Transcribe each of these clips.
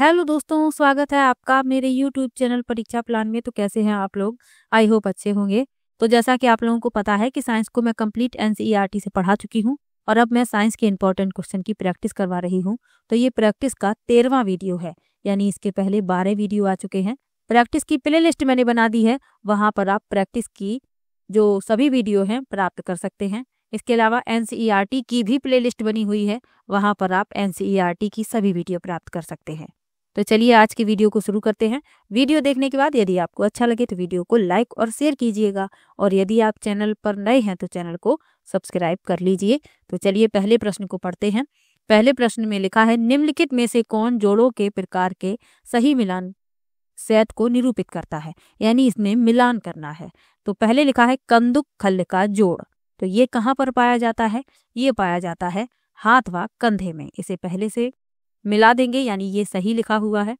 hello दोस्तों स्वागत है आपका मेरे यूट्यूब चैनल परीक्षा प्लान में तो कैसे हैं आप लोग आई होप अच्छे होंगे तो जैसा कि आप लोगों को पता है कि साइंस को मैं कंप्लीट एनसीईआरटी से पढ़ा चुकी हूँ और अब मैं साइंस के इंपॉर्टेंट क्वेश्चन की प्रैक्टिस करवा रही हूँ तो ये प्रैक्टिस का तेरहवा वीडियो है यानी इसके पहले बारह वीडियो आ चुके हैं प्रैक्टिस की प्ले लिस्ट मैंने बना दी है वहाँ पर आप प्रैक्टिस की जो सभी वीडियो हैं प्राप्त कर सकते हैं इसके अलावा एन की भी प्ले बनी हुई है वहाँ पर आप एन की सभी वीडियो प्राप्त कर सकते हैं तो चलिए आज की वीडियो को शुरू करते हैं वीडियो देखने के बाद यदि आपको अच्छा लगे तो वीडियो को लाइक और शेयर कीजिएगा और यदि आप चैनल पर नए हैं तो चैनल को सब्सक्राइब कर लीजिए तो चलिए पहले प्रश्न को पढ़ते हैं पहले प्रश्न में लिखा है निम्नलिखित में से कौन जोड़ों के प्रकार के सही मिलान सैत को निरूपित करता है यानी इसमें मिलान करना है तो पहले लिखा है कंदुक खल का जोड़ तो ये कहाँ पर पाया जाता है ये पाया जाता है हाथ व कंधे में इसे पहले से मिला देंगे यानी ये सही लिखा हुआ है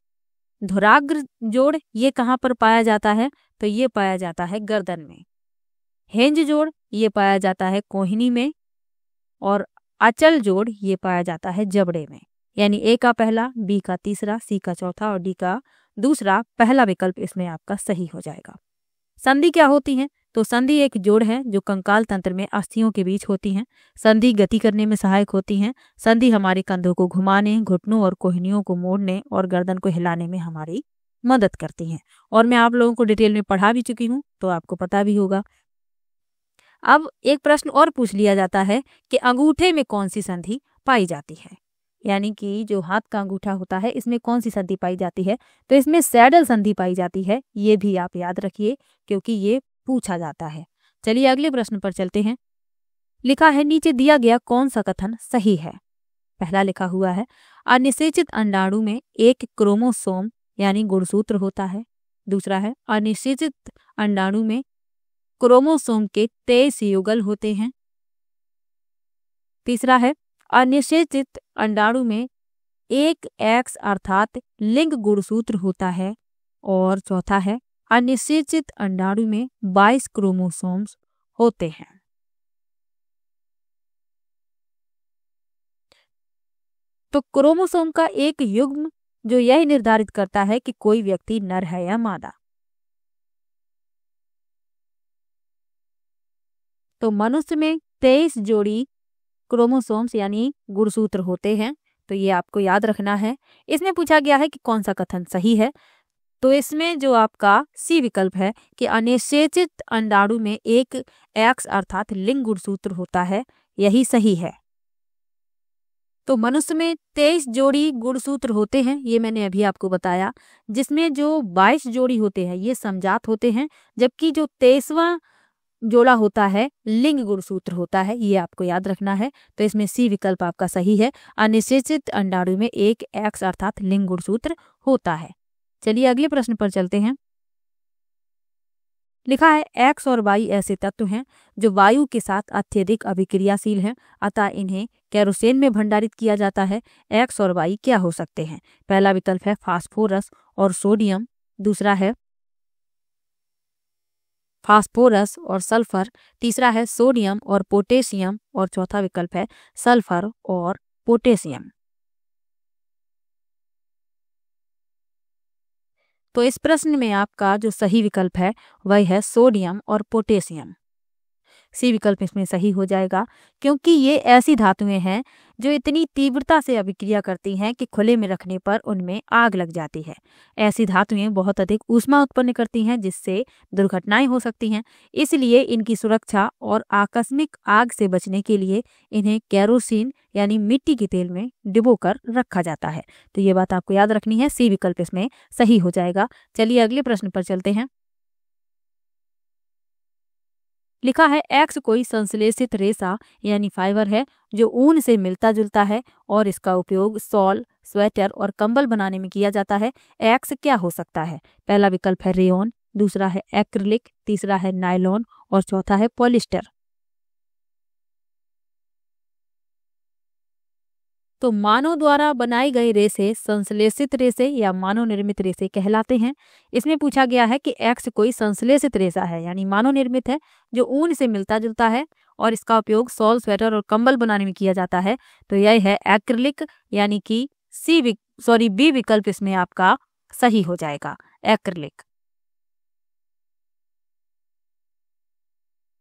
धुराग्र जोड़ ये कहाँ पर पाया जाता है तो ये पाया जाता है गर्दन में हेंज जोड़ ये पाया जाता है कोहनी में और अचल जोड़ ये पाया जाता है जबड़े में यानी ए का पहला बी का तीसरा सी का चौथा और डी का दूसरा पहला विकल्प इसमें आपका सही हो जाएगा संधि क्या होती है तो संधि एक जोड़ है जो कंकाल तंत्र में अस्थियों के बीच होती हैं संधि गति करने में सहायक होती हैं संधि हमारे कंधों को घुमाने घुटनों और कोहनियों को मोड़ने और गर्दन को हिलाने में हमारी मदद करती हैं और मैं आप लोगों को डिटेल में पढ़ा भी चुकी हूँ तो आपको पता भी होगा अब एक प्रश्न और पूछ लिया जाता है कि अंगूठे में कौन सी संधि पाई जाती है यानी कि जो हाथ का अंगूठा होता है इसमें कौन सी संधि पाई जाती है तो इसमें सैडल संधि पाई जाती है ये भी आप याद रखिए क्योंकि ये पूछा जाता है चलिए अगले प्रश्न पर चलते हैं लिखा है नीचे दिया गया कौन सा कथन सही है पहला लिखा हुआ है अनिषेचित अंडाणु में एक क्रोमोसोम यानी गुणसूत्र होता है दूसरा है अनिषेचित अंडाणु में क्रोमोसोम के तेईस युगल होते हैं तीसरा है अनिषेचित अंडाणु में एक एक्स अर्थात लिंग गुणसूत्र होता है और चौथा है अनिश्चित अंडाणु में 22 क्रोमोसोम्स होते हैं तो क्रोमोसोम का एक युग्म जो यही निर्धारित करता है कि कोई व्यक्ति नर है या मादा तो मनुष्य में तेईस जोड़ी क्रोमोसोम्स यानी गुणसूत्र होते हैं तो ये आपको याद रखना है इसमें पूछा गया है कि कौन सा कथन सही है तो इसमें जो आपका सी विकल्प है कि अनिश्चित अंडाणु में एक एक्स अर्थात लिंग गुणसूत्र होता है यही सही है तो मनुष्य में तेईस जोड़ी गुणसूत्र होते हैं ये मैंने अभी आपको बताया जिसमें जो बाईस जोड़ी होते हैं ये समझात होते हैं जबकि जो तेईसवा जोड़ा होता है लिंग गुणसूत्र होता है ये आपको याद रखना है तो इसमें सी विकल्प आपका सही है अनिश्चित अंडाणु में एक एक्स अर्थात लिंग गुणसूत्र होता है चलिए अगले प्रश्न पर चलते हैं लिखा है एक्स और वाई ऐसे तत्व हैं जो वायु के साथ अत्यधिक अभिक्रियाशील हैं अतः इन्हें कैरोसेन में भंडारित किया जाता है एक्स और वाई क्या हो सकते हैं पहला विकल्प है फास्फोरस और सोडियम दूसरा है फास्फोरस और सल्फर तीसरा है सोडियम और पोटेशियम और चौथा विकल्प है सल्फर और पोटेशियम तो इस प्रश्न में आपका जो सही विकल्प है वह है सोडियम और पोटेशियम सी विकल्प इसमें सही हो जाएगा क्योंकि ये ऐसी धातुएं हैं जो इतनी तीव्रता से अभिक्रिया करती हैं कि खुले में रखने पर उनमें आग लग जाती है ऐसी धातुएं बहुत अधिक ऊष्मा उत्पन्न करती हैं जिससे दुर्घटनाएं हो सकती हैं इसलिए इनकी सुरक्षा और आकस्मिक आग से बचने के लिए इन्हें कैरोसिन यानी मिट्टी के तेल में डिबो कर रखा जाता है तो ये बात आपको याद रखनी है सी विकल्प इसमें सही हो जाएगा चलिए अगले प्रश्न पर चलते हैं लिखा है एक्स कोई संश्लेषित रेशा यानी फाइबर है जो ऊन से मिलता जुलता है और इसका उपयोग सॉल स्वेटर और कंबल बनाने में किया जाता है एक्स क्या हो सकता है पहला विकल्प है रेओन दूसरा है एक्रिलिक तीसरा है नायलॉन और चौथा है पॉलिस्टर तो मानव द्वारा बनाई गई रेसे संश्लेषित रेसे या मानव निर्मित रेसे कहलाते हैं इसमें पूछा गया है कि एक्स कोई संश्लेषित रेसा है यानी मानव निर्मित है जो ऊन से मिलता जुलता है और इसका उपयोग सॉल स्वेटर और कंबल बनाने में किया जाता है तो यह है एक्रिलिक यानी कि सी सॉरी बी विकल्प इसमें आपका सही हो जाएगा एक्रिलिक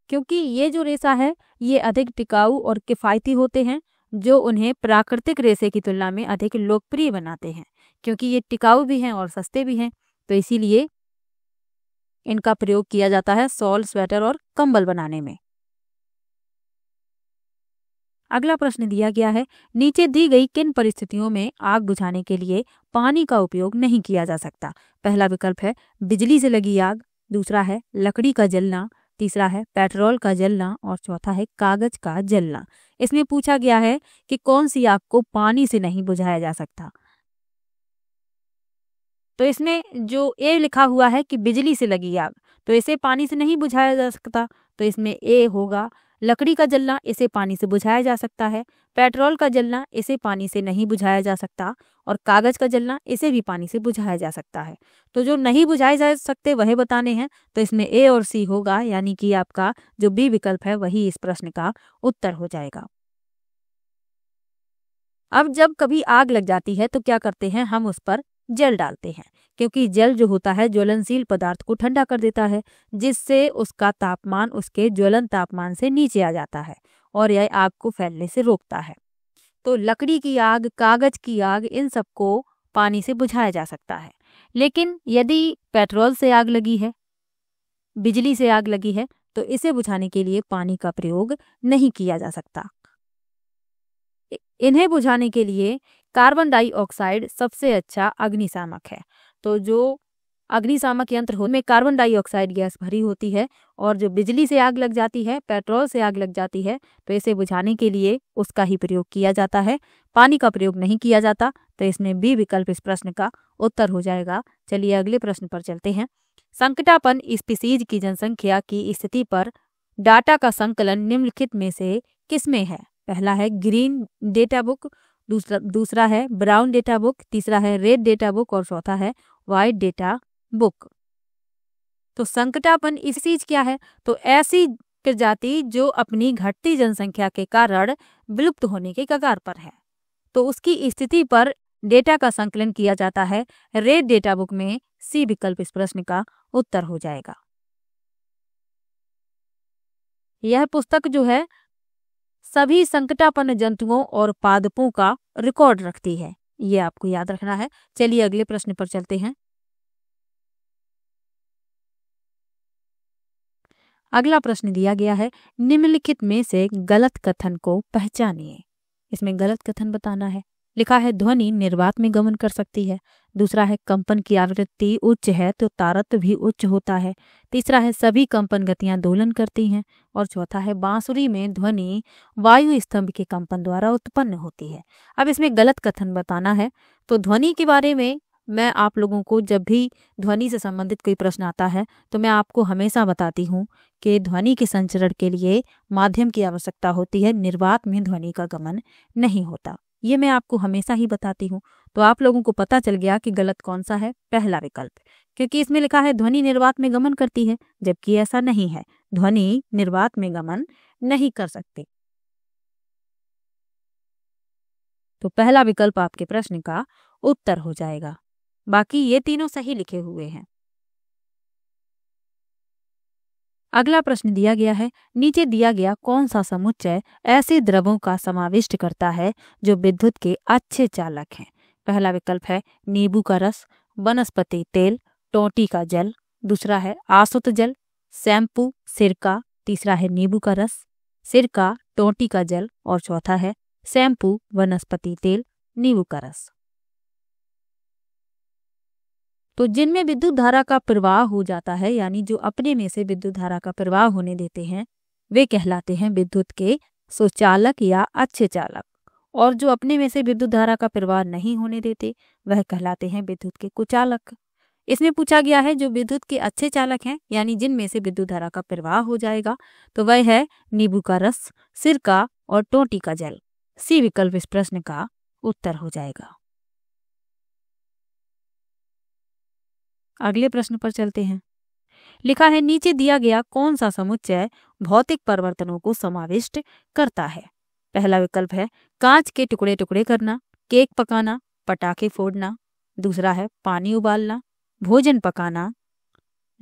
क्योंकि ये जो रेसा है ये अधिक टिकाऊ और किफ़ायती होते हैं जो उन्हें प्राकृतिक रेसे की तुलना में अधिक लोकप्रिय बनाते हैं क्योंकि ये टिकाऊ भी हैं और सस्ते भी हैं तो इसीलिए इनका प्रयोग किया जाता है सॉल स्वेटर और कंबल बनाने में अगला प्रश्न दिया गया है नीचे दी गई किन परिस्थितियों में आग बुझाने के लिए पानी का उपयोग नहीं किया जा सकता पहला विकल्प है बिजली से लगी आग दूसरा है लकड़ी का जलना तीसरा है पेट्रोल का जलना और चौथा है कागज का जलना इसमें पूछा गया है कि कौन सी आग को पानी से नहीं बुझाया जा सकता तो इसमें जो ए लिखा हुआ है कि बिजली से लगी आग तो इसे पानी से नहीं बुझाया जा सकता तो इसमें ए होगा लकड़ी का जलना इसे पानी से बुझाया जा सकता है पेट्रोल का जलना इसे पानी से नहीं बुझाया जा सकता और कागज का जलना इसे भी पानी से बुझाया जा सकता है तो जो नहीं बुझाए जा सकते वह बताने हैं तो इसमें ए और सी होगा यानी कि आपका जो बी विकल्प है वही इस प्रश्न का उत्तर हो जाएगा अब जब कभी आग लग जाती है तो क्या करते हैं हम उस पर जल डालते हैं क्योंकि जल जो होता है ज्वलनशील पदार्थ को ठंडा कर देता है जिससे उसका तापमान उसके ज्वलन तापमान से नीचे आ जाता है और यह आग को फैलने से रोकता है तो लकड़ी की आग कागज की आग इन सबको पानी से बुझाया जा सकता है लेकिन यदि पेट्रोल से आग लगी है बिजली से आग लगी है तो इसे बुझाने के लिए पानी का प्रयोग नहीं किया जा सकता इन्हें बुझाने के लिए कार्बन डाइऑक्साइड सबसे अच्छा अग्निशामक है तो जो अग्निशामक यंत्र हो में कार्बन डाइऑक्साइड गैस भरी होती है और जो बिजली से आग लग जाती है पेट्रोल से आग लग जाती है तो इसे बुझाने के लिए उसका ही प्रयोग किया जाता है पानी का प्रयोग नहीं किया जाता तो इसमें बी विकल्प इस प्रश्न का उत्तर हो जाएगा चलिए अगले प्रश्न पर चलते हैं संकटापन स्पीसीज की जनसंख्या की स्थिति पर डाटा का संकलन निम्नलिखित में से किसमें है पहला है ग्रीन डेटा बुक दूसरा दूसरा है ब्राउन डेटा बुक तीसरा है रेड डेटा बुक और चौथा है वाइट डेटा बुक तो संकटापन इस चीज क्या है तो ऐसी प्रजाति जो अपनी घटती जनसंख्या के कारण विलुप्त होने के कगार पर है तो उसकी स्थिति पर डेटा का संकलन किया जाता है रेड डेटा बुक में सी विकल्प इस प्रश्न का उत्तर हो जाएगा यह पुस्तक जो है सभी संकटापन्न जंतुओं और पादपों का रिकॉर्ड रखती है ये आपको याद रखना है चलिए अगले प्रश्न पर चलते हैं अगला प्रश्न दिया गया है निम्नलिखित में से गलत कथन को पहचानिए इसमें गलत कथन बताना है लिखा है ध्वनि निर्वात में गमन कर सकती है दूसरा है कंपन की आवृत्ति उच्च है तो तारत्व भी उच्च होता है तीसरा है सभी कंपन गतियां दोलन करती हैं और चौथा है बांसुरी में ध्वनि वायु स्तंभ के कंपन द्वारा उत्पन्न होती है अब इसमें गलत कथन बताना है तो ध्वनि के बारे में मैं आप लोगों को जब भी ध्वनि से संबंधित कोई प्रश्न आता है तो मैं आपको हमेशा बताती हूँ कि ध्वनि के संचरण के लिए माध्यम की आवश्यकता होती है निर्वात में ध्वनि का गमन नहीं होता ये मैं आपको हमेशा ही बताती हूँ तो आप लोगों को पता चल गया कि गलत कौन सा है पहला विकल्प क्योंकि इसमें लिखा है ध्वनि निर्वात में गमन करती है जबकि ऐसा नहीं है ध्वनि निर्वात में गमन नहीं कर सकती तो पहला विकल्प आपके प्रश्न का उत्तर हो जाएगा बाकी ये तीनों सही लिखे हुए हैं अगला प्रश्न दिया गया है नीचे दिया गया कौन सा समुच्चय ऐसे द्रवों का समाविष्ट करता है जो विद्युत के अच्छे चालक हैं पहला विकल्प है नींबू का रस वनस्पति तेल टोटी का जल दूसरा है आसुत जल शैम्पू सिरका तीसरा है नींबू का रस सिरका टोटी का जल और चौथा है शैम्पू वनस्पति तेल नींबू का रस तो जिनमें विद्युत धारा का प्रवाह हो जाता है यानी जो अपने में से विद्युत धारा का प्रवाह होने देते हैं वे कहलाते हैं विद्युत के सुचालक या अच्छे चालक और जो अपने में से विद्युत धारा का प्रवाह नहीं होने देते वह कहलाते हैं विद्युत के कुचालक इसमें पूछा गया है जो विद्युत के अच्छे चालक हैं यानी जिनमें से विद्युत धारा का प्रवाह हो जाएगा तो वह है नींबू का रस सिरका और टोटी का जल सी विकल्प इस प्रश्न का उत्तर हो जाएगा अगले प्रश्न पर चलते हैं लिखा है नीचे दिया गया कौन सा समुच्चय भौतिक परिवर्तनों को समाविष्ट करता है पहला विकल्प है कांच के टुकड़े टुकड़े करना केक पकाना पटाखे फोड़ना दूसरा है पानी उबालना भोजन पकाना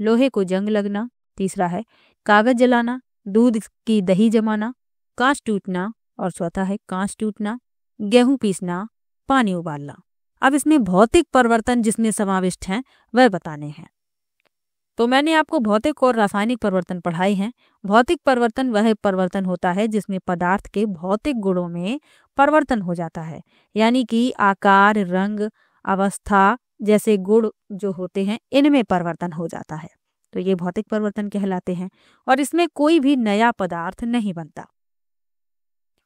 लोहे को जंग लगना तीसरा है कागज जलाना दूध की दही जमाना कांच टूटना और चौथा है कांच टूटना गेहूं पीसना पानी उबालना अब इसमें भौतिक परिवर्तन जिसमें समाविष्ट हैं वह बताने हैं तो मैंने आपको भौतिक और रासायनिक परिवर्तन पढ़ाए हैं भौतिक परिवर्तन वह परिवर्तन होता है जिसमें पदार्थ के भौतिक गुणों में परिवर्तन हो जाता है यानी कि आकार रंग अवस्था जैसे गुण जो होते हैं इनमें परिवर्तन हो जाता है तो ये भौतिक परिवर्तन कहलाते हैं और इसमें कोई भी नया पदार्थ नहीं बनता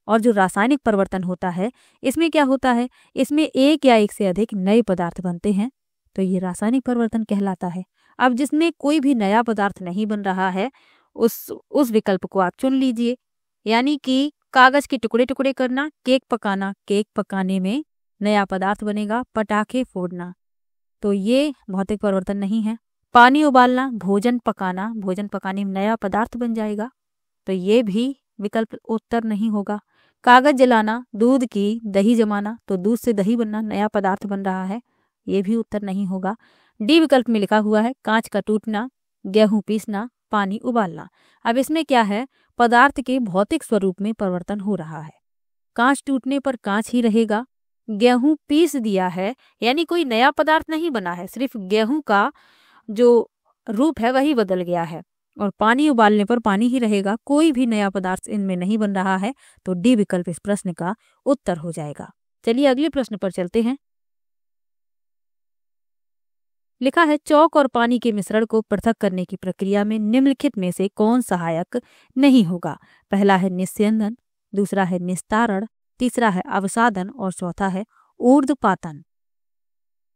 और जो रासायनिक परिवर्तन होता है इसमें क्या होता है इसमें एक या एक से अधिक नए पदार्थ बनते हैं तो ये रासायनिक परिवर्तन कहलाता है अब जिसमें कोई भी नया पदार्थ नहीं बन रहा है उस उस विकल्प को आप चुन लीजिए यानी कि कागज के टुकड़े टुकड़े करना केक पकाना केक पकाने में नया पदार्थ बनेगा पटाखे फोड़ना तो ये भौतिक परिवर्तन नहीं है पानी उबालना भोजन पकाना भोजन पकाने में नया पदार्थ बन जाएगा तो ये भी विकल्प उत्तर नहीं होगा कागज जलाना दूध की दही जमाना तो दूध से दही बनना नया पदार्थ बन रहा है ये भी उत्तर नहीं होगा डी विकल्प में लिखा हुआ है कांच का टूटना गेहूं पीसना पानी उबालना अब इसमें क्या है पदार्थ के भौतिक स्वरूप में परिवर्तन हो रहा है कांच टूटने पर कांच ही रहेगा गेहूं पीस दिया है यानी कोई नया पदार्थ नहीं बना है सिर्फ गेहूं का जो रूप है वही बदल गया है और पानी उबालने पर पानी ही रहेगा कोई भी नया पदार्थ इनमें नहीं बन रहा है तो डी विकल्प इस प्रश्न का उत्तर हो जाएगा चलिए अगले प्रश्न पर चलते हैं लिखा है चौक और पानी के मिश्रण को पृथक करने की प्रक्रिया में निम्नलिखित में से कौन सहायक नहीं होगा पहला है निस्यंदन दूसरा है निस्तारण तीसरा है अवसादन और चौथा है पातन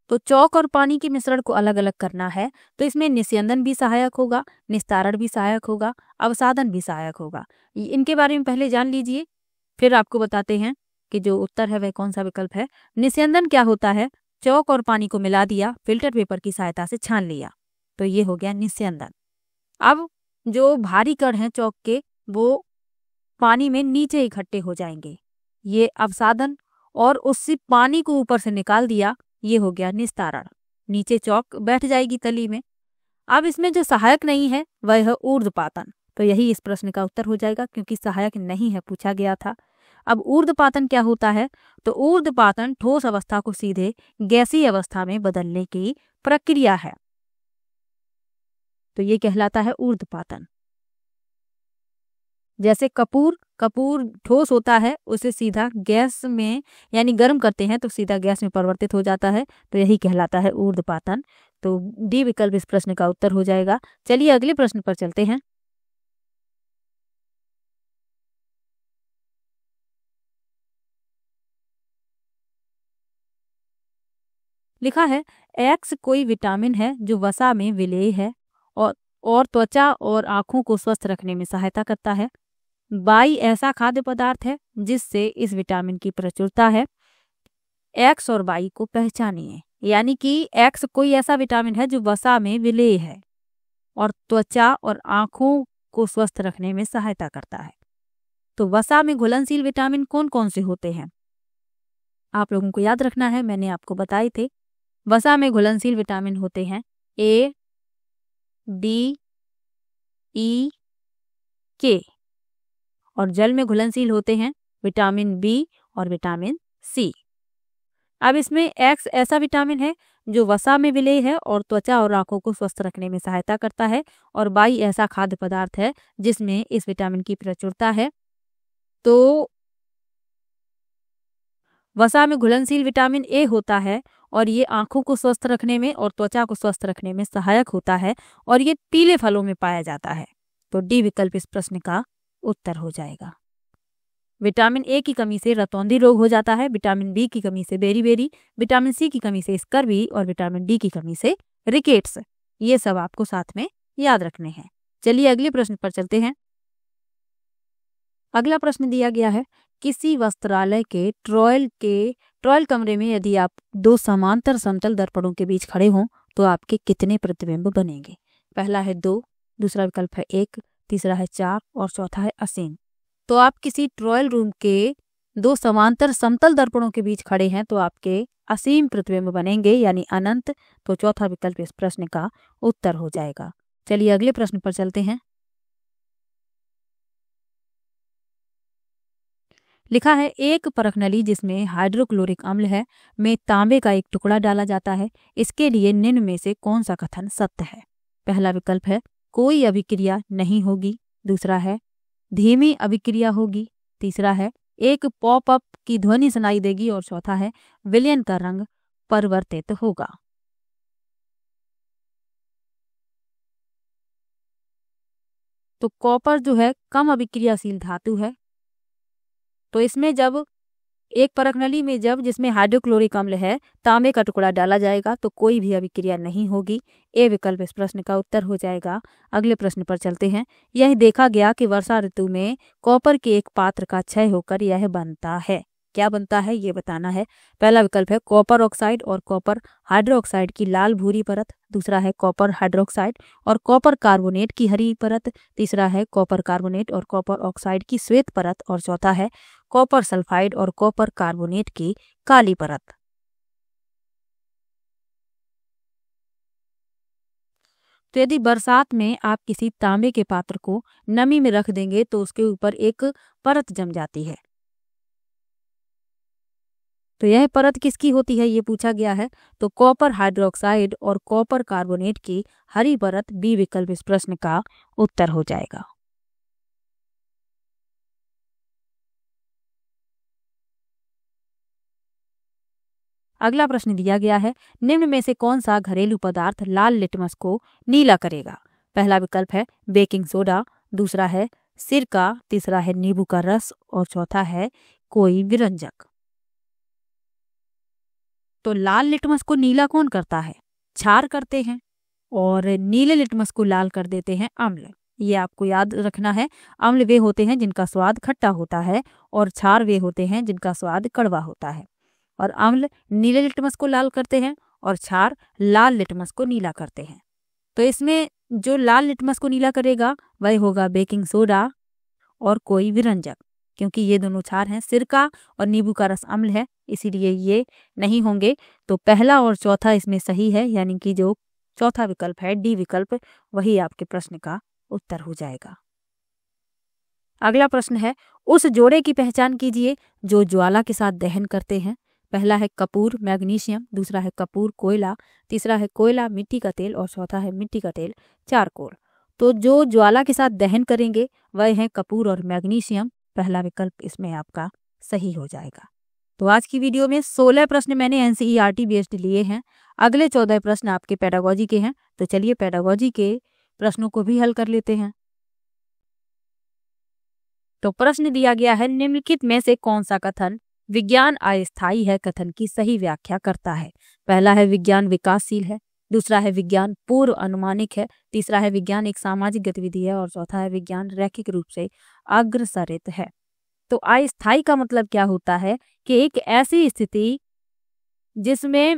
तो चौक और पानी के मिश्रण को अलग अलग करना है तो इसमें निस्यंदन भी सहायक होगा निस्तारण भी सहायक होगा अवसाधन भी सहायक होगा इनके बारे में पहले जान लीजिए फिर आपको बताते हैं कि जो उत्तर है वह कौन सा विकल्प है निस्यंदन क्या होता है चौक और पानी को मिला दिया फिल्टर पेपर की सहायता से छान लिया तो ये हो गया निस्यंदन अब जो भारी कण हैं चौक के वो पानी में नीचे इकट्ठे हो जाएंगे ये अवसाधन और उससे पानी को ऊपर से निकाल दिया ये हो गया निस्तारण नीचे चौक बैठ जाएगी तली में अब इसमें जो सहायक नहीं है वह है ऊर्ध्वपातन तो यही इस प्रश्न का उत्तर हो जाएगा क्योंकि सहायक नहीं है पूछा गया था अब ऊर्ध्वपातन क्या होता है तो ऊर्ध्वपातन ठोस अवस्था को सीधे गैसी अवस्था में बदलने की प्रक्रिया है तो ये कहलाता है ऊर्ध्वपातन जैसे कपूर कपूर ठोस होता है उसे सीधा गैस में यानी गर्म करते हैं तो सीधा गैस में परिवर्तित हो जाता है तो यही कहलाता है ऊर्ध पातन तो डी विकल्प इस प्रश्न का उत्तर हो जाएगा चलिए अगले प्रश्न पर चलते हैं लिखा है एक्स कोई विटामिन है जो वसा में विलेय है और और त्वचा और आंखों को स्वस्थ रखने में सहायता करता है बाई ऐसा खाद्य पदार्थ है जिससे इस विटामिन की प्रचुरता है एक्स और बाई को पहचानिए यानी कि एक्स कोई ऐसा विटामिन है जो वसा में विलेय है और त्वचा और आंखों को स्वस्थ रखने में सहायता करता है तो वसा में घुलनशील विटामिन कौन कौन से होते हैं आप लोगों को याद रखना है मैंने आपको बताए थे वसा में घुलनशील विटामिन होते हैं ए डी ई के और जल में घुलनशील होते हैं विटामिन बी और विटामिन सी अब इसमें एक्स ऐसा विटामिन है जो वसा में विलय है और त्वचा और आंखों को स्वस्थ रखने में सहायता करता है और बाई ऐसा खाद्य पदार्थ है जिसमें इस विटामिन की प्रचुरता है तो वसा में घुलनशील विटामिन ए होता है और ये आंखों को स्वस्थ रखने में और त्वचा को स्वस्थ रखने में सहायक होता है और ये पीले फलों में पाया जाता है तो डी विकल्प इस प्रश्न का उत्तर हो जाएगा विटामिन ए की कमी से रतौंधी रोग हो जाता है विटामिन बी की कमी से बेरी बेरी विटामिन सी की कमी से स्कर्वी और विटामिन डी की कमी से रिकेट्स ये सब आपको साथ में याद रखने हैं चलिए अगले प्रश्न पर चलते हैं अगला प्रश्न दिया गया है किसी वस्त्रालय के ट्रॉयल के ट्रॉयल कमरे में यदि आप दो समांतर समतल दर्पणों के बीच खड़े हों तो आपके कितने प्रतिबिंब बनेंगे पहला है दो दूसरा विकल्प है एक तीसरा है चाक और चौथा है असीम तो आप किसी ट्रॉयल रूम के दो समांतर समतल दर्पणों के बीच खड़े हैं तो आपके असीम प्रतिबिंब बनेंगे यानी अनंत तो चौथा विकल्प इस प्रश्न का उत्तर हो जाएगा चलिए अगले प्रश्न पर चलते हैं लिखा है एक परख नली जिसमें हाइड्रोक्लोरिक अम्ल है में तांबे का एक टुकड़ा डाला जाता है इसके लिए निम्न में से कौन सा कथन सत्य है पहला विकल्प है कोई अभिक्रिया नहीं होगी दूसरा है धीमी अभिक्रिया होगी तीसरा है एक पॉप अप की ध्वनि सुनाई देगी और चौथा है विलियन का रंग परिवर्तित होगा तो कॉपर जो है कम अभिक्रियाशील धातु है तो इसमें जब एक परख नली में जब जिसमें हाइड्रोक्लोरिक अम्ल है तांबे का टुकड़ा डाला जाएगा तो कोई भी अभिक्रिया नहीं होगी ए विकल्प इस प्रश्न का उत्तर हो जाएगा अगले प्रश्न पर चलते हैं यह देखा गया कि वर्षा ऋतु में कॉपर के एक पात्र का क्षय होकर यह बनता है क्या बनता है ये बताना है पहला विकल्प है कॉपर ऑक्साइड और कॉपर हाइड्रोक्साइड की लाल भूरी परत दूसरा है कॉपर हाइड्रोक्साइड और कॉपर कार्बोनेट की हरी परत तीसरा है कॉपर कार्बोनेट और कॉपर ऑक्साइड की श्वेत परत और चौथा है कॉपर सल्फाइड और कॉपर कार्बोनेट की काली परत तो यदि बरसात में आप किसी तांबे के पात्र को नमी में रख देंगे तो उसके ऊपर एक परत जम जाती है तो यह परत किसकी होती है ये पूछा गया है तो कॉपर हाइड्रोक्साइड और कॉपर कार्बोनेट की हरी परत बी विकल्प इस प्रश्न का उत्तर हो जाएगा अगला प्रश्न दिया गया है निम्न में से कौन सा घरेलू पदार्थ लाल लिटमस को नीला करेगा पहला विकल्प है बेकिंग सोडा दूसरा है सिरका तीसरा है नींबू का रस और चौथा है कोई विरंजक तो लाल लिटमस को नीला कौन करता है छार करते हैं और नीले लिटमस को लाल कर देते हैं अम्ल ये आपको याद रखना है अम्ल वे होते हैं जिनका स्वाद खट्टा होता है और छार वे होते हैं जिनका स्वाद कड़वा होता है और अम्ल नीले लिटमस को लाल करते हैं और क्षार लाल लिटमस को नीला करते हैं तो इसमें जो लाल लिटमस को नीला करेगा वही होगा बेकिंग सोडा और कोई विरंजक क्योंकि ये दोनों क्षार हैं सिरका और नींबू का रस अम्ल है इसीलिए ये नहीं होंगे तो पहला और चौथा इसमें सही है यानी कि जो चौथा विकल्प है डी विकल्प वही आपके प्रश्न का उत्तर हो जाएगा अगला प्रश्न है उस जोड़े की पहचान कीजिए जो ज्वाला के साथ दहन करते हैं पहला है कपूर मैग्नीशियम दूसरा है कपूर कोयला तीसरा है कोयला मिट्टी का तेल और चौथा है मिट्टी का तेल चारकोल तो जो ज्वाला के साथ दहन करेंगे वह है कपूर और मैग्नीशियम पहला विकल्प इसमें आपका सही हो जाएगा तो आज की वीडियो में 16 प्रश्न मैंने एनसीईआरटी बेस्ड e लिए हैं अगले 14 प्रश्न आपके पैडागोजी के हैं तो चलिए पैडागोजी के प्रश्नों को भी हल कर लेते हैं तो प्रश्न दिया गया है निम्नलिखित में से कौन सा कथन विज्ञान अस्थायी है कथन की सही व्याख्या करता है पहला है विज्ञान विकासशील है दूसरा है विज्ञान पूर्व अनुमानिक है तीसरा है विज्ञान एक सामाजिक गतिविधि है और चौथा है विज्ञान रैखिक रूप से अग्रसरित है तो अस्थायी का मतलब क्या होता है कि एक ऐसी स्थिति जिसमें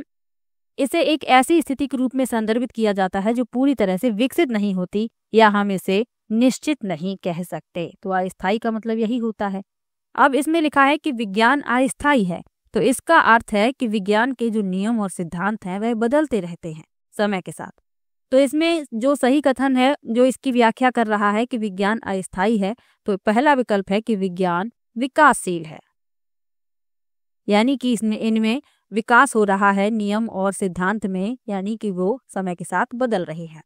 इसे एक ऐसी स्थिति के रूप में संदर्भित किया जाता है जो पूरी तरह से विकसित नहीं होती या हम इसे निश्चित नहीं कह सकते तो अस्थायी का मतलब यही होता है अब इसमें लिखा है कि विज्ञान अस्थायी है तो इसका अर्थ है कि विज्ञान के जो नियम और सिद्धांत हैं वह बदलते रहते हैं समय के साथ तो इसमें जो सही कथन है जो इसकी व्याख्या कर रहा है कि विज्ञान अस्थायी है तो पहला विकल्प है कि विज्ञान विकासशील है यानी कि इसमें इनमें विकास हो रहा है नियम और सिद्धांत में यानी कि वो समय के साथ बदल रहे हैं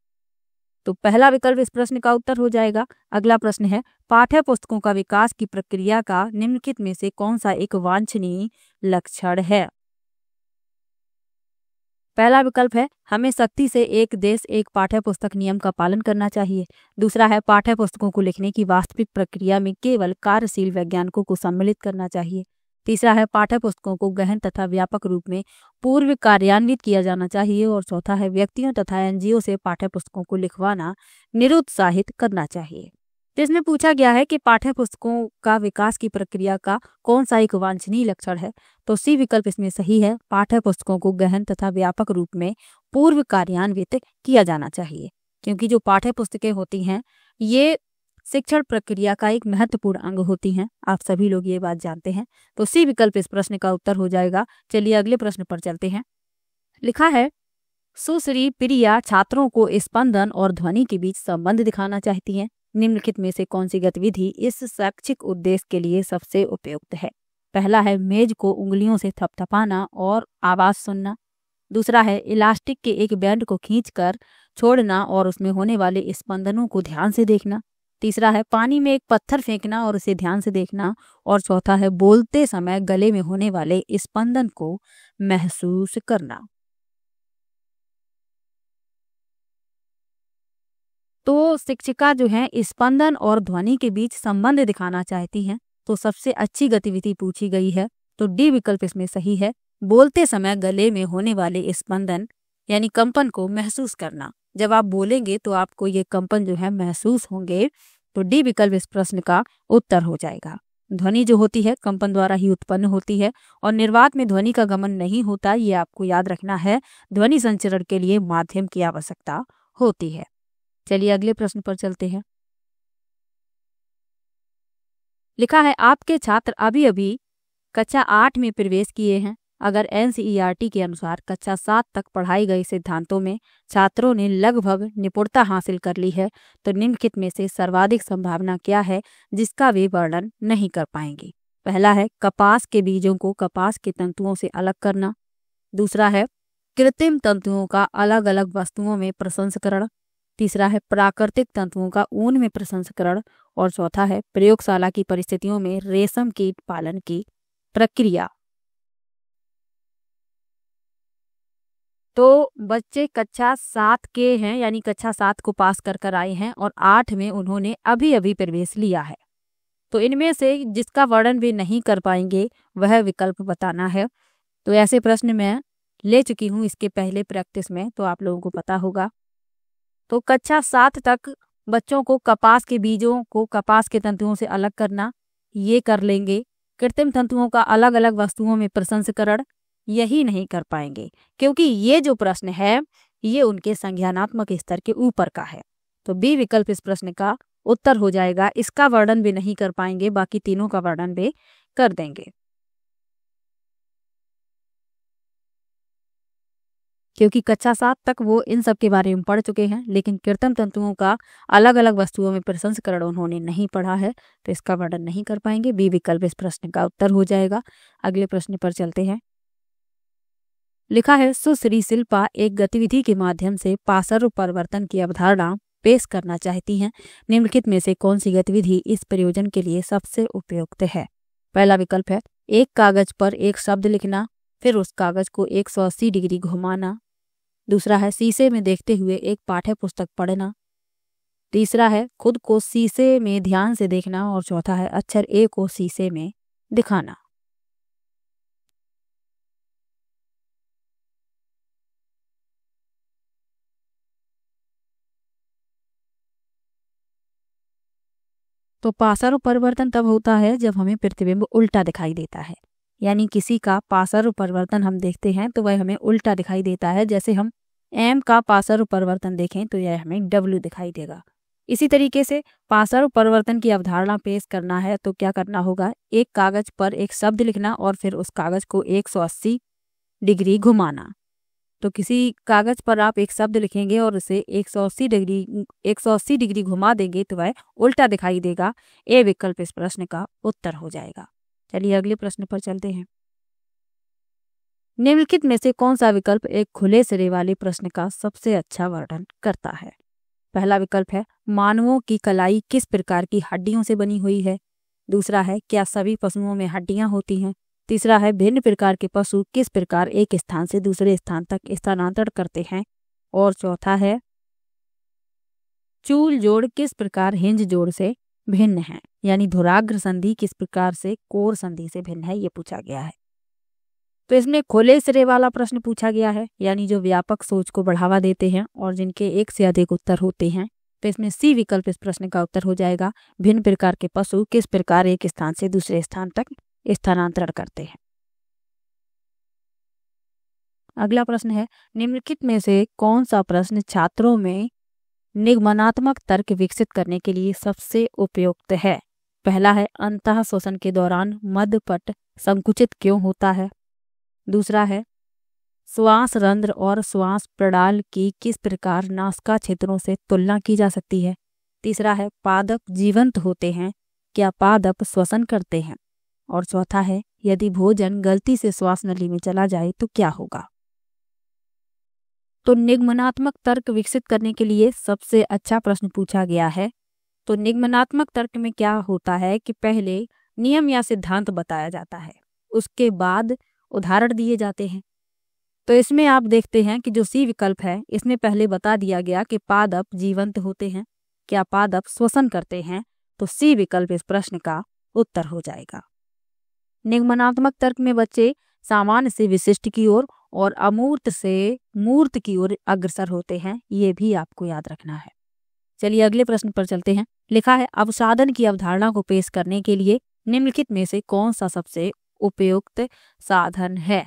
तो पहला विकल्प इस प्रश्न का उत्तर हो जाएगा अगला प्रश्न है पाठ्य पुस्तकों का विकास की प्रक्रिया का निम्नलिखित में से कौन सा एक वांछनीय लक्षण है पहला विकल्प है हमें सख्ती से एक देश एक पाठ्य पुस्तक नियम का पालन करना चाहिए दूसरा है पाठ्य पुस्तकों को लिखने की वास्तविक प्रक्रिया में केवल कार्यशील वैज्ञानिकों को सम्मिलित करना चाहिए तीसरा है पाठ्य पुस्तकों को गहन तथा व्यापक रूप में पूर्व कार्यान्वित किया जाना चाहिए और चौथा है व्यक्तियों तथा एनजीओ से पाठ्य पुस्तकों को लिखवाना निरुत्साहित करना चाहिए इसमें पूछा गया है कि पाठ्य पुस्तकों का विकास की प्रक्रिया का कौन सा एक वांछनीय लक्षण है तो सी विकल्प इसमें सही है पाठ्य पुस्तकों को गहन तथा व्यापक रूप में पूर्व कार्यान्वित किया जाना चाहिए क्योंकि जो पाठ्य पुस्तकें होती हैं ये शिक्षण प्रक्रिया का एक महत्वपूर्ण अंग होती हैं आप सभी लोग ये बात जानते हैं तो सी विकल्प इस प्रश्न का उत्तर हो जाएगा चलिए अगले प्रश्न पर चलते हैं लिखा है सुश्री प्रिया छात्रों को स्पंदन और ध्वनि के बीच संबंध दिखाना चाहती हैं निम्नलिखित में से कौन सी गतिविधि इस शैक्षिक उद्देश्य के लिए सबसे उपयुक्त है पहला है मेज को उंगलियों से थपथपाना और आवाज सुनना दूसरा है इलास्टिक के एक बैंड को खींचकर छोड़ना और उसमें होने वाले स्पंदनों को ध्यान से देखना तीसरा है पानी में एक पत्थर फेंकना और उसे ध्यान से देखना और चौथा है बोलते समय गले में होने वाले स्पंदन को महसूस करना तो शिक्षिका जो है स्पंदन और ध्वनि के बीच संबंध दिखाना चाहती हैं तो सबसे अच्छी गतिविधि पूछी गई है तो डी विकल्प इसमें सही है बोलते समय गले में होने वाले स्पंदन यानी कंपन को महसूस करना जब आप बोलेंगे तो आपको ये कंपन जो है महसूस होंगे तो डी विकल्प इस प्रश्न का उत्तर हो जाएगा ध्वनि जो होती है कंपन द्वारा ही उत्पन्न होती है और निर्वात में ध्वनि का गमन नहीं होता ये आपको याद रखना है ध्वनि संचरण के लिए माध्यम की आवश्यकता होती है चलिए अगले प्रश्न पर चलते हैं लिखा है आपके छात्र अभी अभी कक्षा आठ में प्रवेश किए हैं अगर एनसीईआरटी के अनुसार कक्षा सात तक पढ़ाई गई सिद्धांतों में छात्रों ने लगभग निपुणता हासिल कर ली है तो निम्नलिखित में से सर्वाधिक संभावना क्या है जिसका वे वर्णन नहीं कर पाएंगे पहला है कपास के बीजों को कपास के तंतुओं से अलग करना दूसरा है कृत्रिम तंतुओं का अलग अलग वस्तुओं में प्रसंस्करण तीसरा है प्राकृतिक तंतुओं का ऊन में प्रसंस्करण और चौथा है प्रयोगशाला की परिस्थितियों में रेशम कीट पालन की प्रक्रिया तो बच्चे कक्षा सात के हैं यानी कक्षा सात को पास कर कर आए हैं और आठ में उन्होंने अभी अभी प्रवेश लिया है तो इनमें से जिसका वर्णन भी नहीं कर पाएंगे वह विकल्प बताना है तो ऐसे प्रश्न मैं ले चुकी हूँ इसके पहले प्रैक्टिस में तो आप लोगों को पता होगा तो कक्षा सात तक बच्चों को कपास के बीजों को कपास के तंतुओं से अलग करना ये कर लेंगे कृत्रिम तंतुओं का अलग अलग वस्तुओं में प्रसंस्करण यही नहीं कर पाएंगे क्योंकि ये जो प्रश्न है ये उनके संज्ञानात्मक स्तर के ऊपर का है तो बी विकल्प इस प्रश्न का उत्तर हो जाएगा इसका वर्णन भी नहीं कर पाएंगे बाकी तीनों का वर्णन भी कर देंगे क्योंकि कक्षा सात तक वो इन सब के बारे में पढ़ चुके हैं लेकिन कीर्तन तंतुओं का अलग अलग वस्तुओं में प्रसंस्करण उन्होंने नहीं पढ़ा है तो इसका वर्णन नहीं कर पाएंगे बी विकल्प इस प्रश्न का उत्तर हो जाएगा अगले प्रश्न पर चलते हैं लिखा है सुश्री शिल्पा एक गतिविधि के माध्यम से पासर्व परिवर्तन की अवधारणा पेश करना चाहती हैं निम्नलिखित में से कौन सी गतिविधि इस प्रयोजन के लिए सबसे उपयुक्त है पहला विकल्प है एक कागज पर एक शब्द लिखना फिर उस कागज को 180 डिग्री घुमाना दूसरा है शीशे में देखते हुए एक पाठ्य पुस्तक पढ़ना तीसरा है खुद को शीशे में ध्यान से देखना और चौथा है अक्षर ए को शीशे में दिखाना तो परिवर्तन तब होता है जब हमें प्रतिबिंब उल्टा दिखाई देता है यानी किसी का परिवर्तन हम देखते हैं तो वह हमें उल्टा दिखाई देता है जैसे हम एम का परिवर्तन देखें तो यह हमें डब्ल्यू दिखाई देगा इसी तरीके से परिवर्तन की अवधारणा पेश करना है तो क्या करना होगा एक कागज पर एक शब्द लिखना और फिर उस कागज को 180 डिग्री घुमाना तो किसी कागज पर आप एक शब्द लिखेंगे और उसे 180 डिग्री 180 डिग्री घुमा देंगे तो वह उल्टा दिखाई देगा ए विकल्प इस प्रश्न का उत्तर हो जाएगा चलिए अगले प्रश्न पर चलते हैं निम्नलिखित में से कौन सा विकल्प एक खुले सिरे वाले प्रश्न का सबसे अच्छा वर्णन करता है पहला विकल्प है मानवों की कलाई किस प्रकार की हड्डियों से बनी हुई है दूसरा है क्या सभी पशुओं में हड्डियां होती हैं तीसरा है भिन्न प्रकार के पशु किस प्रकार एक स्थान से दूसरे स्थान तक स्थानांतरण करते हैं और चौथा है चूल जोड़ किस प्रकार हिंज जोड़ से भिन्न है यानी धुराग्र संधि किस प्रकार से कोर संधि से भिन्न है ये पूछा गया है तो इसमें खोले सिरे वाला प्रश्न पूछा गया है यानी जो व्यापक सोच को बढ़ावा देते हैं और जिनके एक से अधिक उत्तर होते हैं तो इसमें सी विकल्प इस प्रश्न का उत्तर हो जाएगा भिन्न प्रकार के पशु किस प्रकार एक स्थान से दूसरे स्थान तक स्थानांतरण करते हैं अगला प्रश्न है निम्नलिखित में से कौन सा प्रश्न छात्रों में निगमनात्मक तर्क विकसित करने के लिए सबसे उपयुक्त है पहला है अंत शोषण के दौरान मध्यपट संकुचित क्यों होता है दूसरा है श्वास रंध्र और श्वास प्रणाल की किस प्रकार नासका क्षेत्रों से तुलना की जा सकती है तीसरा है पादप जीवंत होते हैं क्या पादप श्वसन करते हैं और चौथा है यदि भोजन गलती से श्वास नली में चला जाए तो क्या होगा तो निगमनात्मक तर्क विकसित करने के लिए सबसे अच्छा प्रश्न पूछा गया है तो निगमनात्मक तर्क में क्या होता है कि पहले नियम या सिद्धांत बताया जाता है उसके बाद उदाहरण दिए जाते हैं तो इसमें आप देखते हैं कि जो सी विकल्प है इसमें पहले बता दिया गया कि पादप जीवंत होते हैं क्या पादप श्वसन करते हैं तो सी विकल्प इस प्रश्न का उत्तर हो जाएगा निगमनात्मक तर्क में बच्चे सामान्य से विशिष्ट की ओर और, और अमूर्त से मूर्त की ओर अग्रसर होते हैं ये भी आपको याद रखना है चलिए अगले प्रश्न पर चलते हैं लिखा है अवसाधन की अवधारणा को पेश करने के लिए निम्नलिखित में से कौन सा सबसे उपयुक्त साधन है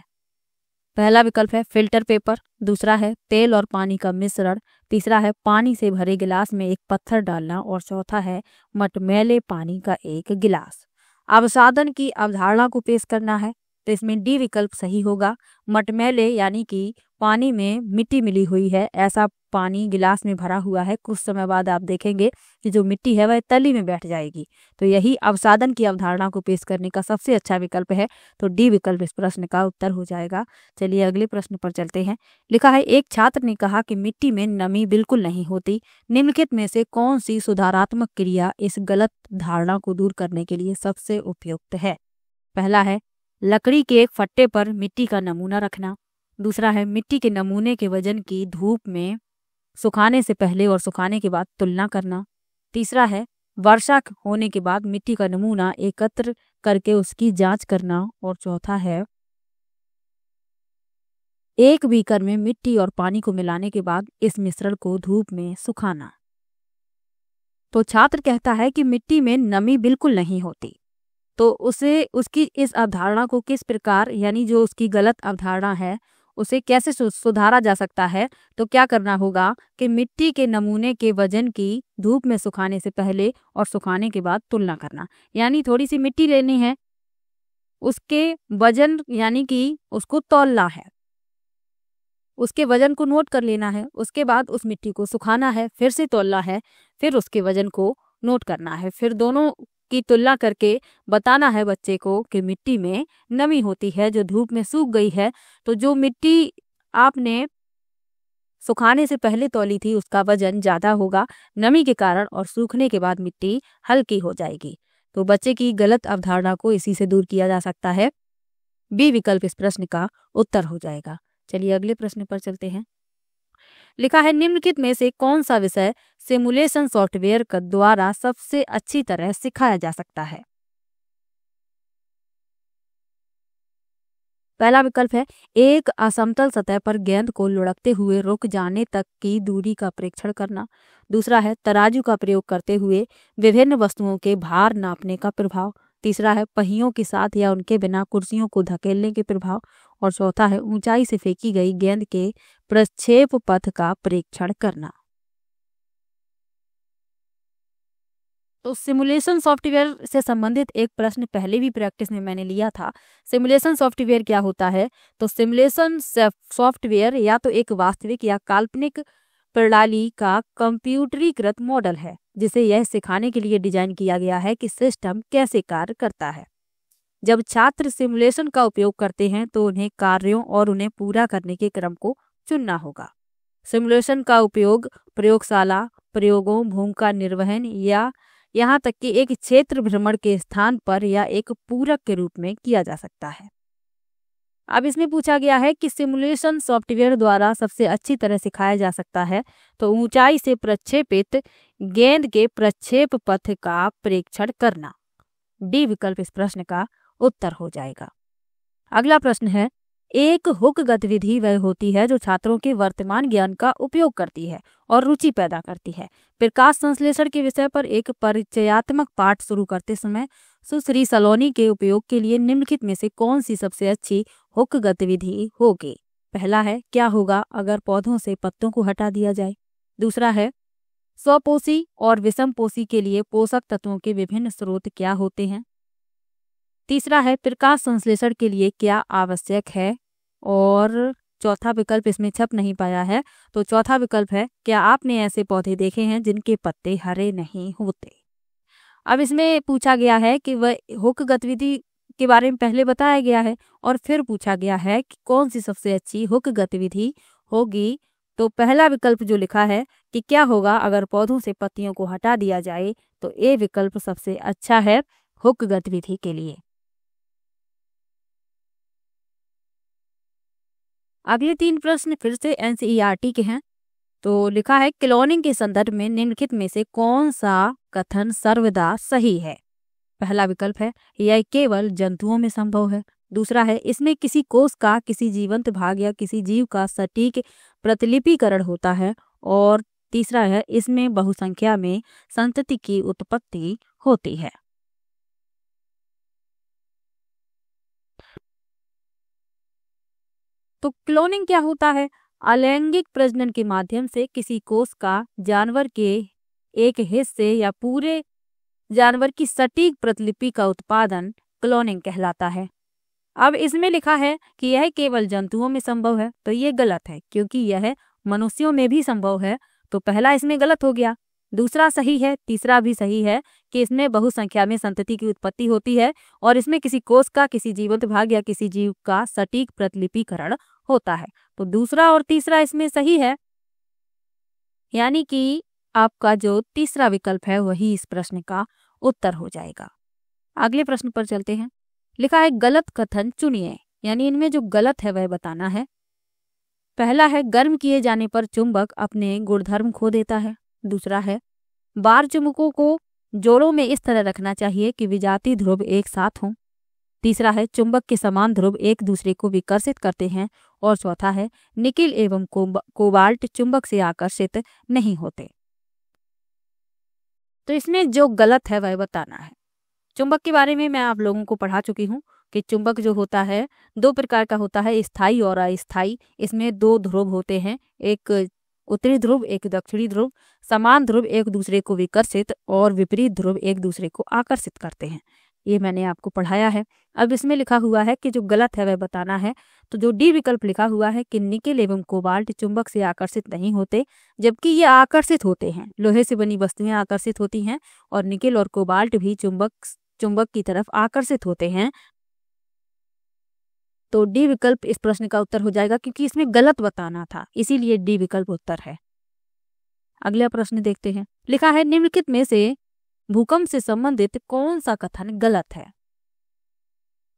पहला विकल्प है फिल्टर पेपर दूसरा है तेल और पानी का मिश्रण तीसरा है पानी से भरे गिलास में एक पत्थर डालना और चौथा है मटमैले पानी का एक गिलास अवसाधन की अवधारणा को पेश करना है तो इसमें डी विकल्प सही होगा मटमैले यानी कि पानी में मिट्टी मिली हुई है ऐसा पानी गिलास में भरा हुआ है कुछ समय बाद आप देखेंगे कि जो मिट्टी है वह तली में बैठ जाएगी तो यही अवसादन की अवधारणा को पेश करने का सबसे अच्छा विकल्प है तो डी विकल्प इस प्रश्न का उत्तर हो जाएगा चलिए अगले प्रश्न पर चलते हैं लिखा है एक छात्र ने कहा कि मिट्टी में नमी बिल्कुल नहीं होती निम्नलिखित में से कौन सी सुधारात्मक क्रिया इस गलत धारणा को दूर करने के लिए सबसे उपयुक्त है पहला है लकड़ी के एक फट्टे पर मिट्टी का नमूना रखना दूसरा है मिट्टी के नमूने के वजन की धूप में सुखाने से पहले और सुखाने के बाद तुलना करना तीसरा है वर्षा होने के बाद मिट्टी का नमूना एकत्र करके उसकी जांच करना और चौथा है एक बीकर में मिट्टी और पानी को मिलाने के बाद इस मिश्रण को धूप में सुखाना तो छात्र कहता है कि मिट्टी में नमी बिल्कुल नहीं होती तो उसे उसकी इस अवधारणा को किस प्रकार यानी जो उसकी गलत अवधारणा है उसे कैसे सुधारा जा सकता है तो क्या करना होगा कि मिट्टी के नमूने के वजन की धूप में सुखाने से पहले और सुखाने के बाद तुलना करना यानी थोड़ी सी मिट्टी लेनी है उसके वजन यानी कि उसको तोलना है उसके वजन को नोट कर लेना है उसके बाद उस मिट्टी को सुखाना है फिर से तोलना है फिर उसके वजन को नोट करना है फिर दोनों की तुलना करके बताना है बच्चे को कि मिट्टी में नमी होती है जो धूप में सूख गई है तो जो मिट्टी आपने सुखाने से पहले तौली थी उसका वजन ज़्यादा होगा नमी के कारण और सूखने के बाद मिट्टी हल्की हो जाएगी तो बच्चे की गलत अवधारणा को इसी से दूर किया जा सकता है बी विकल्प इस प्रश्न का उत्तर हो जाएगा चलिए अगले प्रश्न पर चलते हैं लिखा है निम्नलिखित में से कौन सा विषय सिमुलेशन सॉफ्टवेयर के द्वारा सबसे अच्छी तरह सिखाया जा सकता है पहला विकल्प है एक असमतल सतह पर गेंद को लुढ़कते हुए रुक जाने तक की दूरी का परीक्षण करना दूसरा है तराजू का प्रयोग करते हुए विभिन्न वस्तुओं के भार नापने का प्रभाव तीसरा है पहियों के साथ या उनके बिना कुर्सियों को धकेलने के प्रभाव और चौथा है ऊंचाई से फेंकी गई गेंद के प्रक्षेप पथ का परीक्षण करना तो सिमुलेशन सॉफ्टवेयर से संबंधित एक प्रश्न पहले भी प्रैक्टिस में मैंने लिया था सिमुलेशन सॉफ्टवेयर क्या होता है तो सिमुलेशन सॉफ्टवेयर या तो एक वास्तविक या काल्पनिक प्रणाली का कंप्यूटरीकृत मॉडल है जिसे यह सिखाने के लिए डिजाइन किया गया है कि सिस्टम कैसे कार्य करता है जब छात्र सिमुलेशन का उपयोग करते हैं तो उन्हें कार्यों और उन्हें पूरा करने के क्रम को चुनना होगा सिमुलेशन का उपयोग प्रयोगशाला प्रयोगों भूमिका निर्वहन या यहाँ तक कि एक क्षेत्र भ्रमण के स्थान पर या एक पूरक के रूप में किया जा सकता है अब इसमें पूछा गया है कि सिमुलेशन सॉफ्टवेयर द्वारा सबसे अच्छी तरह सिखाया जा सकता है तो ऊंचाई से प्रक्षेपित गेंद के प्रक्षेप पथ का प्रेक्षण करना डी विकल्प इस प्रश्न का उत्तर हो जाएगा अगला प्रश्न है एक हुक गतिविधि वह होती है जो छात्रों के वर्तमान ज्ञान का उपयोग करती है और रुचि पैदा करती है प्रकाश संश्लेषण के विषय पर एक परिचयात्मक पाठ शुरू करते समय सुश्री सलोनी के उपयोग के लिए निम्नलिखित में से कौन सी सबसे अच्छी हुक गतिविधि होगी पहला है क्या होगा अगर पौधों से पत्तों को हटा दिया जाए दूसरा है स्वपोषी और पोषी के लिए पोषक तत्वों के विभिन्न स्रोत क्या होते हैं तीसरा है प्रकाश संश्लेषण के लिए क्या आवश्यक है और चौथा विकल्प इसमें छप नहीं पाया है तो चौथा विकल्प है क्या आपने ऐसे पौधे देखे हैं जिनके पत्ते हरे नहीं होते अब इसमें पूछा गया है कि वह हुक गतिविधि के बारे में पहले बताया गया है और फिर पूछा गया है कि कौन सी सबसे अच्छी हुक गतिविधि होगी तो पहला विकल्प जो लिखा है कि क्या होगा अगर पौधों से पत्तियों को हटा दिया जाए तो ए विकल्प सबसे अच्छा है हुक गतिविधि के लिए अगले तीन प्रश्न फिर से एनसीईआरटी e के हैं तो लिखा है क्लोनिंग के संदर्भ में निम्नलिखित में से कौन सा कथन सर्वदा सही है पहला विकल्प है यह केवल जंतुओं में संभव है दूसरा है इसमें किसी कोष का किसी जीवंत भाग या किसी जीव का सटीक प्रतिलिपिकरण होता है और तीसरा है इसमें बहुसंख्या में संतति की उत्पत्ति होती है तो क्लोनिंग क्या होता है अलैंगिक प्रजनन के माध्यम से किसी कोष का जानवर के एक हिस्से या पूरे जानवर की सटीक प्रतिलिपि का उत्पादन क्लोनिंग कहलाता है अब इसमें लिखा है कि यह केवल जंतुओं में संभव है तो यह गलत है क्योंकि यह मनुष्यों में भी संभव है तो पहला इसमें गलत हो गया दूसरा सही है तीसरा भी सही है कि इसमें बहुसंख्या में संतति की उत्पत्ति होती है और इसमें किसी कोष का किसी जीवंत भाग या किसी जीव का सटीक प्रतिलिपिकरण होता है तो दूसरा और तीसरा इसमें सही है यानी कि आपका जो तीसरा विकल्प है वही इस प्रश्न का उत्तर हो जाएगा अगले प्रश्न पर चलते हैं लिखा है गलत कथन चुनिए यानी इनमें जो गलत है वह बताना है पहला है गर्म किए जाने पर चुंबक अपने गुणधर्म खो देता है दूसरा है बार चुंबकों को जोड़ों में इस तरह रखना चाहिए कि विजाति ध्रुव एक साथ हों तीसरा है चुंबक के समान ध्रुव एक दूसरे को विकर्षित करते हैं और चौथा है निकिल एवं कोबाल्ट चुंबक से आकर्षित नहीं होते तो इसमें जो गलत है वह बताना है चुंबक के बारे में मैं आप लोगों को पढ़ा चुकी हूँ कि चुंबक जो होता है दो प्रकार का होता है स्थायी और अस्थायी इसमें दो ध्रुव होते हैं एक उत्तरी ध्रुव एक दक्षिणी ध्रुव समान ध्रुव एक दूसरे को विकर्षित और विपरीत ध्रुव एक दूसरे को आकर्षित करते हैं ये मैंने आपको पढ़ाया है अब इसमें लिखा हुआ है कि जो गलत है वह बताना है तो जो डी विकल्प लिखा हुआ है कि निकेल एवं कोबाल्ट चुंबक से आकर्षित नहीं होते जबकि ये आकर्षित होते हैं लोहे से बनी वस्तुएं आकर्षित होती हैं और निकेल और कोबाल्ट भी चुंबक चुंबक की तरफ आकर्षित होते हैं तो डी विकल्प इस प्रश्न का उत्तर हो जाएगा क्योंकि इसमें गलत बताना था इसीलिए डी विकल्प उत्तर है अगला प्रश्न देखते हैं लिखा है निम्नलिखित में से भूकंप से संबंधित कौन सा कथन गलत है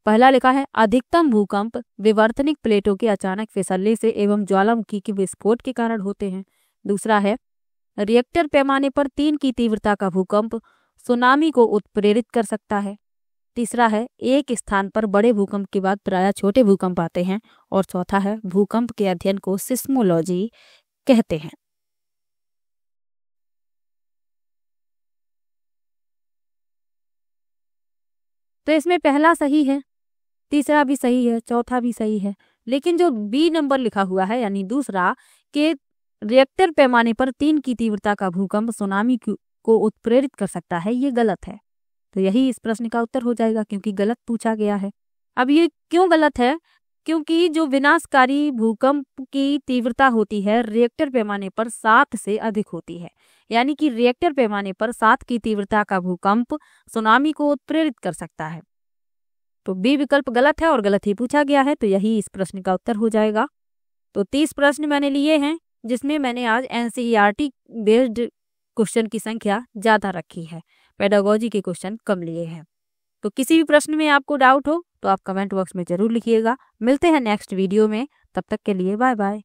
पहला लिखा है अधिकतम भूकंप विवर्तनिक प्लेटों के अचानक फिसलने से एवं ज्वालामुखी के विस्फोट के कारण होते हैं दूसरा है रिएक्टर पैमाने पर तीन की तीव्रता का भूकंप सुनामी को उत्प्रेरित कर सकता है तीसरा है एक स्थान पर बड़े भूकंप के बाद प्रायः छोटे भूकंप आते हैं और चौथा है भूकंप के अध्ययन को सिस्मोलॉजी कहते हैं तो इसमें पहला सही है तीसरा भी सही है चौथा भी सही है लेकिन जो बी नंबर लिखा हुआ है यानी दूसरा के रिएक्टर पैमाने पर तीन की तीव्रता का भूकंप सुनामी को उत्प्रेरित कर सकता है ये गलत है तो यही इस प्रश्न का उत्तर हो जाएगा क्योंकि गलत पूछा गया है अब ये क्यों गलत है क्योंकि जो विनाशकारी भूकंप की तीव्रता होती है रिएक्टर पैमाने पर सात से अधिक होती है यानी कि रिएक्टर पैमाने पर सात की तीव्रता का भूकंप सुनामी को उत्प्रेरित कर सकता है तो बी विकल्प गलत है और गलत ही पूछा गया है तो यही इस प्रश्न का उत्तर हो जाएगा तो तीस प्रश्न मैंने लिए हैं जिसमें मैंने आज एनसीईआरटी बेस्ड क्वेश्चन की संख्या ज़्यादा रखी है पेडागोजी के क्वेश्चन कम लिए हैं तो किसी भी प्रश्न में आपको डाउट हो तो आप कमेंट बॉक्स में जरूर लिखिएगा मिलते हैं नेक्स्ट वीडियो में तब तक के लिए बाय बाय